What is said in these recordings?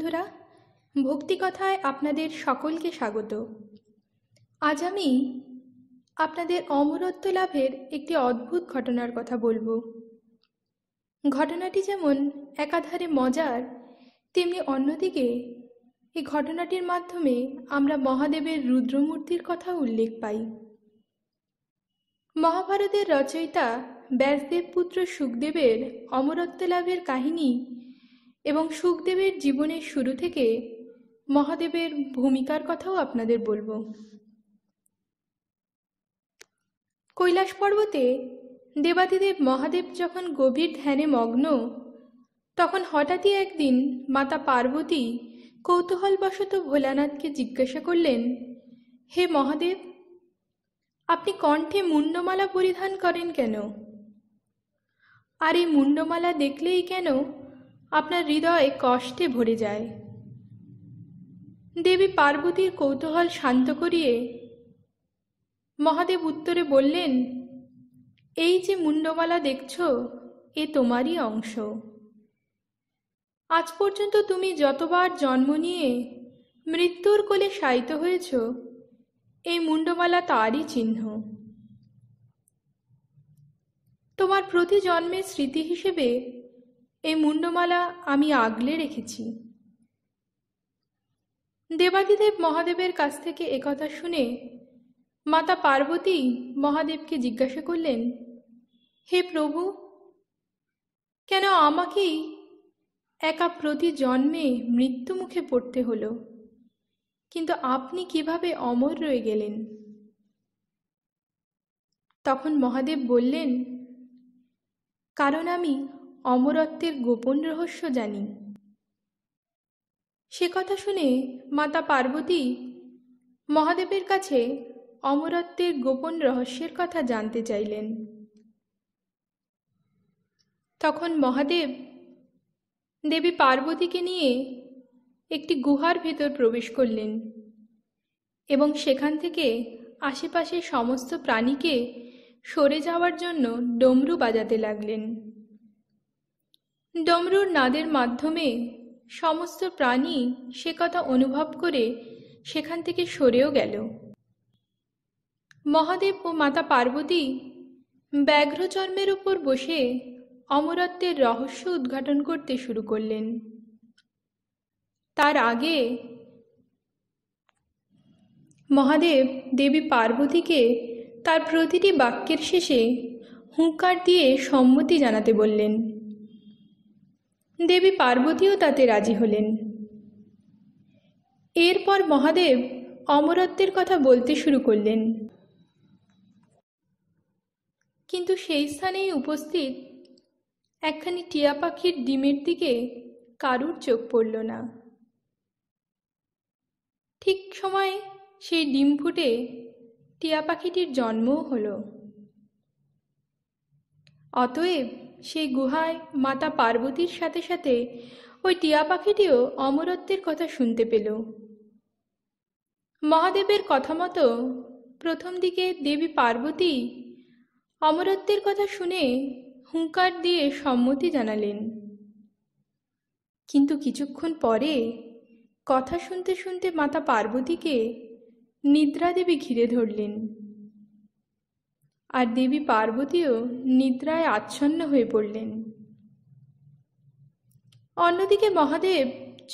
বন্ধুরা ভক্তিকথায় আপনাদের সকলকে স্বাগত আজ আমি আপনাদের অমরত্ব লাভের একটি অদ্ভুত ঘটনার কথা বলবো ঘটনাটি যেমন একাধারে মজার তেমনি অন্যদিকে এই ঘটনাটির মাধ্যমে আমরা মহাদেবের রুদ্রমূর্তির কথা উল্লেখ পাই মহাভারতের রচয়িতা ব্যাসদেব পুত্র সুখদেবের অমরত্ব লাভের কাহিনী এবং সুখদেবের জীবনের শুরু থেকে মহাদেবের ভূমিকার কথাও আপনাদের বলবো কৈলাস পর্বতে দেবাদিদেব মহাদেব যখন গভীর ধ্যানে মগ্ন তখন হঠাৎই একদিন মাতা পার্বতী কৌতূহলবশত ভোলানাথকে জিজ্ঞাসা করলেন হে মহাদেব আপনি কণ্ঠে মুন্ডমালা পরিধান করেন কেন আর এই মুন্ডমালা দেখলেই কেন আপনার হৃদয়ে কষ্টে ভরে যায় দেবী পার্বতীর কৌতূহল শান্ত করিয়ে মহাদেব উত্তরে বললেন এই যে মুন্ডমালা দেখছ এ তোমারই অংশ আজ পর্যন্ত তুমি যতবার জন্ম নিয়ে মৃত্যুর কোলে শায়িত হয়েছ এই মুন্ডমালা তারই চিহ্ন তোমার প্রতি জন্মের স্মৃতি হিসেবে এই মুন্ডমালা আমি আগলে রেখেছি দেবাদিদেব মহাদেবের কাছ থেকে একথা শুনে মাতা পার্বতী মহাদেবকে জিজ্ঞাসা করলেন হে প্রভু কেন আমাকেই একা প্রতি জন্মে মৃত্যু মুখে পড়তে হল কিন্তু আপনি কিভাবে অমর রয়ে গেলেন তখন মহাদেব বললেন কারণ আমি অমরত্বের গোপন রহস্য জানি সে কথা শুনে মাতা পার্বতী মহাদেবের কাছে অমরত্বের গোপন রহস্যের কথা জানতে চাইলেন তখন মহাদেব দেবী পার্বতীকে নিয়ে একটি গুহার ভেতর প্রবেশ করলেন এবং সেখান থেকে আশেপাশের সমস্ত প্রাণীকে সরে যাওয়ার জন্য ডমরু বাজাতে লাগলেন ডমরুর নাদের মাধ্যমে সমস্ত প্রাণী সে কথা অনুভব করে সেখান থেকে সরেও গেল মহাদেব ও মাতা পার্বতী ব্যাঘ্রচর্মের উপর বসে অমরত্বের রহস্য উদ্ঘাটন করতে শুরু করলেন তার আগে মহাদেব দেবী পার্বতীকে তার প্রতিটি বাক্যের শেষে হুঁকার দিয়ে সম্মতি জানাতে বললেন দেবী পার্বতীও তাতে রাজি হলেন এরপর মহাদেব অমরত্বের কথা বলতে শুরু করলেন কিন্তু সেই স্থানেই উপস্থিত একখানি টিয়া পাখির ডিমের দিকে কারুর চোখ পড়ল না ঠিক সময় সেই ডিম ফুটে টিয়া পাখিটির জন্মও হলো অতএব সেই গুহায় মাতা পার্বতীর সাথে সাথে ওই টিয়া পাখিটিও অমরত্বের কথা শুনতে পেল মহাদেবের কথা মতো প্রথম দিকে দেবী পার্বতী অমরত্বের কথা শুনে হুঙ্কার দিয়ে সম্মতি জানালেন কিন্তু কিছুক্ষণ পরে কথা শুনতে শুনতে মাতা পার্বতীকে নিদ্রাদেবী ঘিরে ধরলেন আর দেবী পার্বতীও নিদ্রায় আচ্ছন্ন হয়ে পড়লেন অন্যদিকে মহাদেব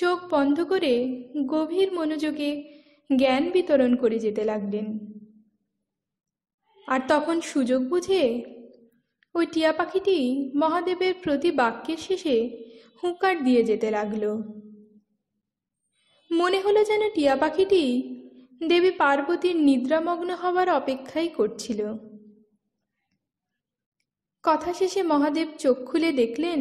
চোখ বন্ধ করে গভীর মনোযোগে জ্ঞান বিতরণ করে যেতে লাগলেন আর তখন সুযোগ বুঝে ওই টিয়া পাখিটি মহাদেবের প্রতি বাক্যের শেষে হুঁকার দিয়ে যেতে লাগল মনে হলো যেন টিয়া পাখিটি দেবী পার্বতীর নিদ্রামগ্ন হওয়ার অপেক্ষাই করছিল কথা শেষে মহাদেব চোখ খুলে দেখলেন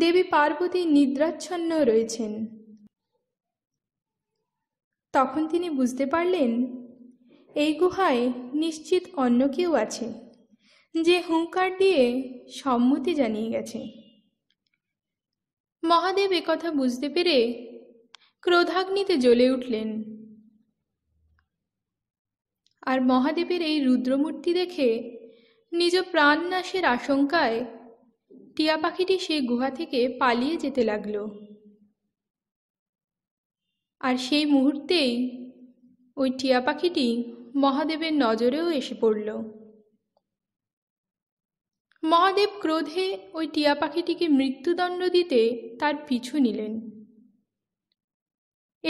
দেবী পার্বতী নিদ্রাচ্ছন্ন রয়েছেন তখন তিনি বুঝতে পারলেন এই গুহায় নিশ্চিত অন্য কেউ আছে যে হুঙ্কার দিয়ে সম্মতি জানিয়ে গেছে মহাদেব কথা বুঝতে পেরে ক্রোধাগ্নিতে জ্বলে উঠলেন আর মহাদেবের এই রুদ্রমূর্তি দেখে নিজ প্রাণনাশের আশঙ্কায় টিয়া পাখিটি সেই গুহা থেকে পালিয়ে যেতে লাগল আর সেই মুহূর্তেই ওই টিয়া পাখিটি মহাদেবের নজরেও এসে পড়ল মহাদেব ক্রোধে ওই টিয়া পাখিটিকে মৃত্যুদণ্ড দিতে তার পিছু নিলেন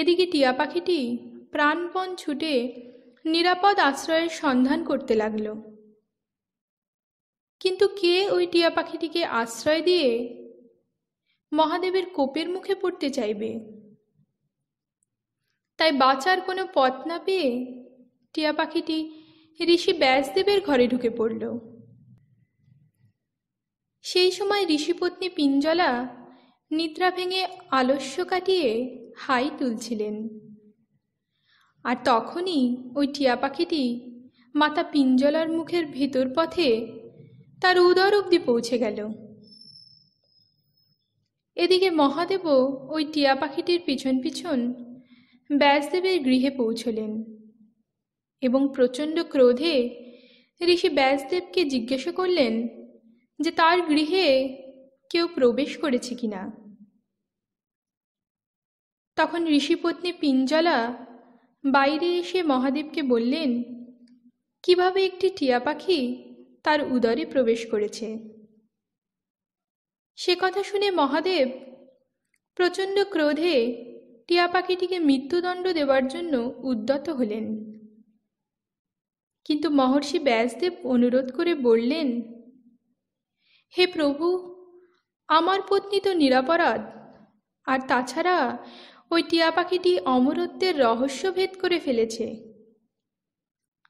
এদিকে টিয়া পাখিটি প্রাণপণ ছুটে নিরাপদ আশ্রয়ের সন্ধান করতে লাগলো কিন্তু কে ওই টিয়া পাখিটিকে আশ্রয় দিয়ে মহাদেবের কোপের মুখে পড়তে চাইবে তাই বাঁচার কোনো পথ না পেয়ে টিয়া পাখিটি ঋষি ব্যাসদেবের ঘরে ঢুকে পড়ল সেই সময় ঋষিপত্নী পিঞ্জলা নিদ্রা ভেঙে আলস্য কাটিয়ে হাই তুলছিলেন আর তখনই ওই টিয়া পাখিটি মাতা পিঞ্জলার মুখের ভেতর পথে তার উদর অব্দি পৌঁছে গেল এদিকে মহাদেবও ওই টিয়া পাখিটির পিছন পিছন ব্যাসদেবের গৃহে পৌঁছলেন এবং প্রচণ্ড ক্রোধে ঋষি ব্যাসদেবকে জিজ্ঞাসা করলেন যে তার গৃহে কেউ প্রবেশ করেছে কিনা তখন ঋষিপত্নী পিঞ্জলা বাইরে এসে মহাদেবকে বললেন কিভাবে একটি টিয়া পাখি তার উদরে প্রবেশ করেছে সে কথা শুনে মহাদেব প্রচণ্ড ক্রোধে টিয়া পাখিটিকে মৃত্যুদণ্ড দেওয়ার জন্য উদ্যত হলেন কিন্তু মহর্ষি ব্যাসদেব অনুরোধ করে বললেন হে প্রভু আমার পত্নী তো নিরাপরাধ আর তাছাড়া ওই টিয়া পাখিটি অমরত্বের রহস্য ভেদ করে ফেলেছে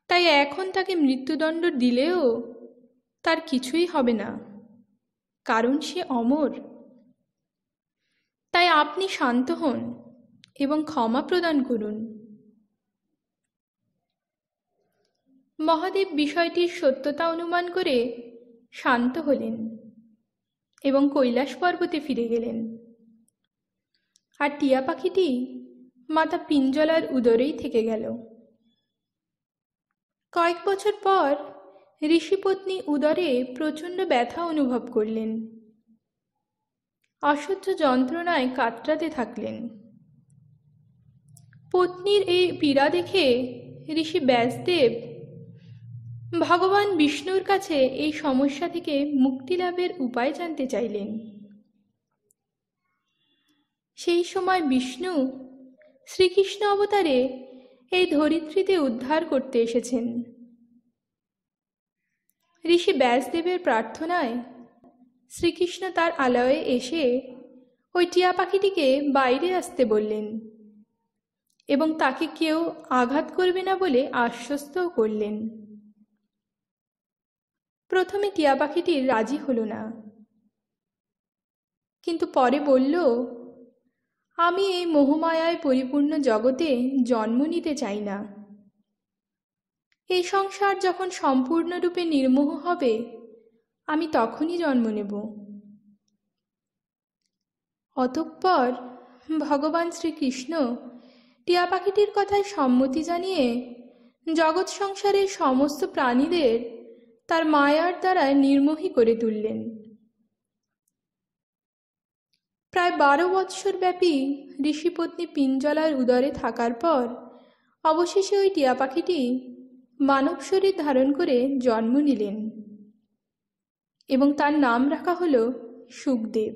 তাই এখন তাকে মৃত্যুদণ্ড দিলেও তার কিছুই হবে না কারণ সে অমর তাই আপনি শান্ত হন এবং ক্ষমা প্রদান করুন মহাদেব বিষয়টির সত্যতা অনুমান করে শান্ত হলেন এবং কৈলাস পর্বতে ফিরে গেলেন আর টিয়া পাখিটি মাতা পিঞ্জলার উদরেই থেকে গেল কয়েক বছর পর ঋষিপত্নী উদরে প্রচণ্ড ব্যথা অনুভব করলেন অসহ্য যন্ত্রণায় কাতরাতে থাকলেন পত্নীর এই পীড়া দেখে ঋষি ব্যাসদেব ভগবান বিষ্ণুর কাছে এই সমস্যা থেকে মুক্তি লাভের উপায় জানতে চাইলেন সেই সময় বিষ্ণু শ্রীকৃষ্ণ অবতারে এই ধরিত্রীতে উদ্ধার করতে এসেছেন ঋষি ব্যাসদেবের প্রার্থনায় শ্রীকৃষ্ণ তার আলয়ে এসে ওই টিয়া পাখিটিকে বাইরে আসতে বললেন এবং তাকে কেউ আঘাত করবে না বলে আশ্বস্তও করলেন প্রথমে টিয়া পাখিটি রাজি হলো না কিন্তু পরে বলল আমি এই মোহমায়ায় পরিপূর্ণ জগতে জন্ম নিতে চাই না এই সংসার যখন সম্পূর্ণরূপে নির্মোহ হবে আমি তখনই জন্ম নেব অতঃপর ভগবান শ্রীকৃষ্ণ টিয়া পাখিটির কথায় সম্মতি জানিয়ে জগৎ সংসারের সমস্ত প্রাণীদের তার মায়ার দ্বারা নির্মোহী করে তুললেন প্রায় বারো বৎসর ব্যাপী ঋষিপত্নী পিঞ্জলার উদরে থাকার পর অবশেষে ওই টিয়া পাখিটি মানব শরীর ধারণ করে জন্ম নিলেন এবং তার নাম রাখা হল সুখদেব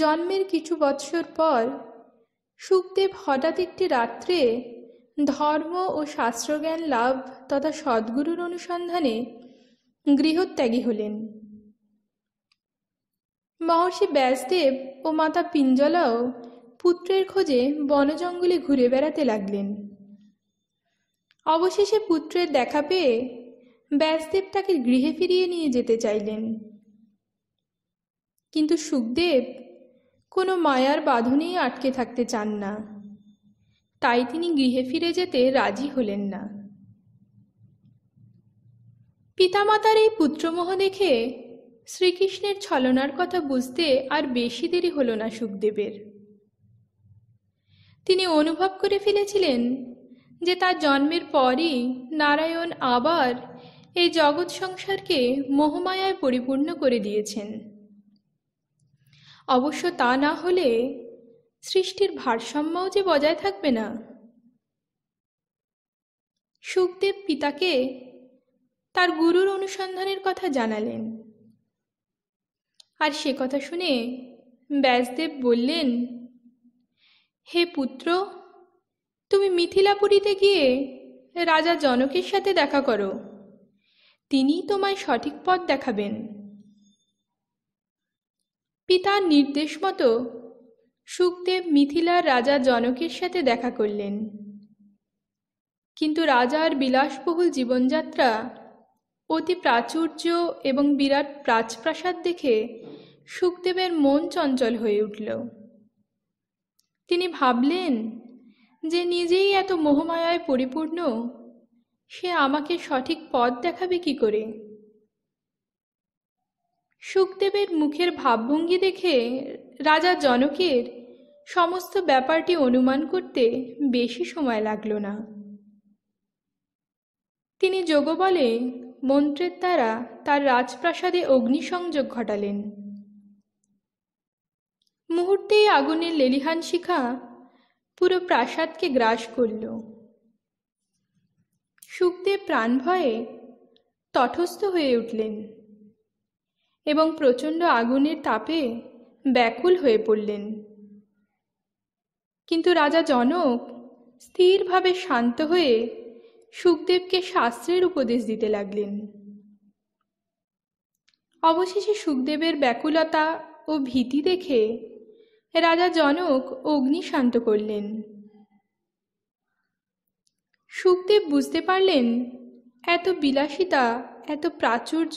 জন্মের কিছু বৎসর পর সুখদেব হঠাৎ একটি রাত্রে ধর্ম ও শাস্ত্রজ্ঞান লাভ তথা সদ্গুরুর অনুসন্ধানে গৃহত্যাগী হলেন মহর্ষি ব্যাসদেব ও মাতা পিঞ্জলাও পুত্রের খোঁজে বনজঙ্গলে ঘুরে বেড়াতে লাগলেন অবশেষে পুত্রের দেখা পেয়ে ব্যাসদেব তাকে গৃহে ফিরিয়ে নিয়ে যেতে চাইলেন কিন্তু সুখদেব কোনো মায়ার বাঁধনেই আটকে থাকতে চান না তাই তিনি গৃহে ফিরে যেতে রাজি হলেন না পিতামাতার এই পুত্রমোহ দেখে শ্রীকৃষ্ণের ছলনার কথা বুঝতে আর বেশি দেরি হল না সুখদেবের তিনি অনুভব করে ফেলেছিলেন যে তার জন্মের পরই নারায়ণ আবার এই জগৎ সংসারকে মোহমায়ায় পরিপূর্ণ করে দিয়েছেন অবশ্য তা না হলে সৃষ্টির ভারসাম্যও যে বজায় থাকবে না সুখদেব পিতাকে তার গুরুর অনুসন্ধানের কথা জানালেন আর সে কথা শুনে ব্যাসদেব বললেন হে পুত্র তুমি মিথিলাপুরীতে গিয়ে রাজা জনকের সাথে দেখা করো তিনিই তোমায় সঠিক পথ দেখাবেন পিতার নির্দেশ মতো সুখদেব মিথিলার রাজা জনকের সাথে দেখা করলেন কিন্তু রাজার বিলাসবহুল জীবনযাত্রা অতি প্রাচুর্য এবং বিরাট প্রাচপ্রাসাদ দেখে সুখদেবের মন চঞ্চল হয়ে উঠল তিনি ভাবলেন যে নিজেই এত মোহমায়ায় পরিপূর্ণ সে আমাকে সঠিক পথ দেখাবে কি করে সুখদেবের মুখের ভাবভঙ্গি দেখে রাজা জনকের সমস্ত ব্যাপারটি অনুমান করতে বেশি সময় লাগল না তিনি যোগ বলে মন্ত্রের দ্বারা তার রাজপ্রাসাদে অগ্নিসংযোগ ঘটালেন মুহূর্তেই আগুনের লেলিহান শিখা পুরো প্রাসাদকে গ্রাস করল সুখদেব প্রাণভয়ে তটস্থ হয়ে উঠলেন এবং প্রচণ্ড আগুনের তাপে ব্যাকুল হয়ে পড়লেন কিন্তু রাজা জনক স্থিরভাবে শান্ত হয়ে সুখদেবকে শাস্ত্রের উপদেশ দিতে লাগলেন অবশেষে সুখদেবের ব্যাকুলতা ও ভীতি দেখে রাজা জনক অগ্নি শান্ত করলেন সুখদেব বুঝতে পারলেন এত বিলাসিতা এত প্রাচুর্য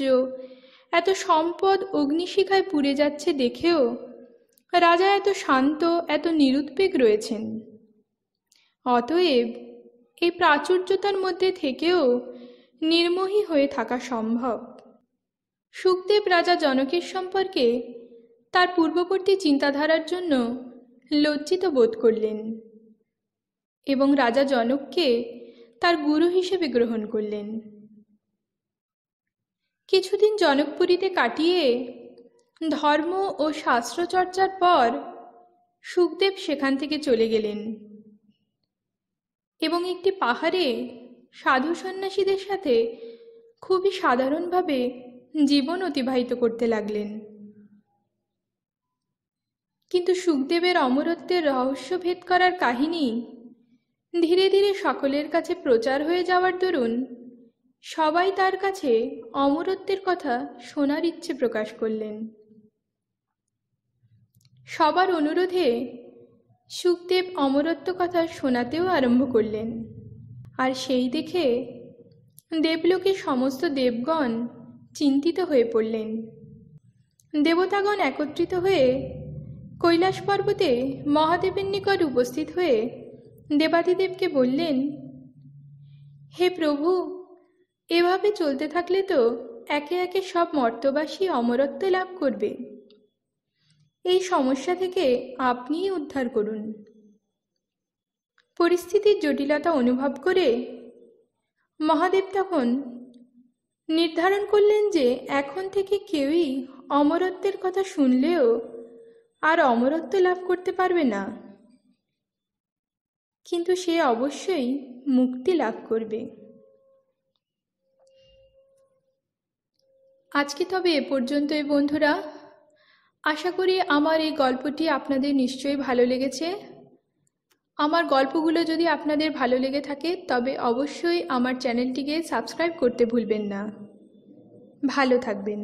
এত সম্পদ অগ্নিশিখায় পুড়ে যাচ্ছে দেখেও রাজা এত শান্ত এত নিরুদ্বেগ রয়েছেন অতএব এই প্রাচুর্যতার মধ্যে থেকেও নির্মোহী হয়ে থাকা সম্ভব সুখদেব রাজা জনকের সম্পর্কে তার পূর্ববর্তী চিন্তাধারার জন্য লজ্জিত বোধ করলেন এবং রাজা জনককে তার গুরু হিসেবে গ্রহণ করলেন কিছুদিন জনকপুরীতে কাটিয়ে ধর্ম ও শাস্ত্র চর্চার পর সুখদেব সেখান থেকে চলে গেলেন এবং একটি পাহাড়ে সাধু সন্ন্যাসীদের সাথে খুবই সাধারণভাবে জীবন অতিবাহিত করতে লাগলেন কিন্তু সুখদেবের অমরত্বের রহস্য ভেদ করার কাহিনী ধীরে ধীরে সকলের কাছে প্রচার হয়ে যাওয়ার দরুন সবাই তার কাছে অমরত্বের কথা শোনার ইচ্ছে প্রকাশ করলেন সবার অনুরোধে সুখদেব অমরত্ব কথা শোনাতেও আরম্ভ করলেন আর সেই দেখে দেবলোকে সমস্ত দেবগণ চিন্তিত হয়ে পড়লেন দেবতাগণ একত্রিত হয়ে কৈলাস পর্বতে মহাদেবের নিকট উপস্থিত হয়ে দেবাদিদেবকে বললেন হে প্রভু এভাবে চলতে থাকলে তো একে একে সব মর্তবাসী অমরত্ব লাভ করবে এই সমস্যা থেকে আপনিই উদ্ধার করুন পরিস্থিতির জটিলতা অনুভব করে মহাদেব তখন নির্ধারণ করলেন যে এখন থেকে কেউই অমরত্বের কথা শুনলেও আর অমরত্ব লাভ করতে পারবে না কিন্তু সে অবশ্যই মুক্তি লাভ করবে আজকে তবে এ পর্যন্তই বন্ধুরা আশা করি আমার এই গল্পটি আপনাদের নিশ্চয়ই ভালো লেগেছে আমার গল্পগুলো যদি আপনাদের ভালো লেগে থাকে তবে অবশ্যই আমার চ্যানেলটিকে সাবস্ক্রাইব করতে ভুলবেন না ভালো থাকবেন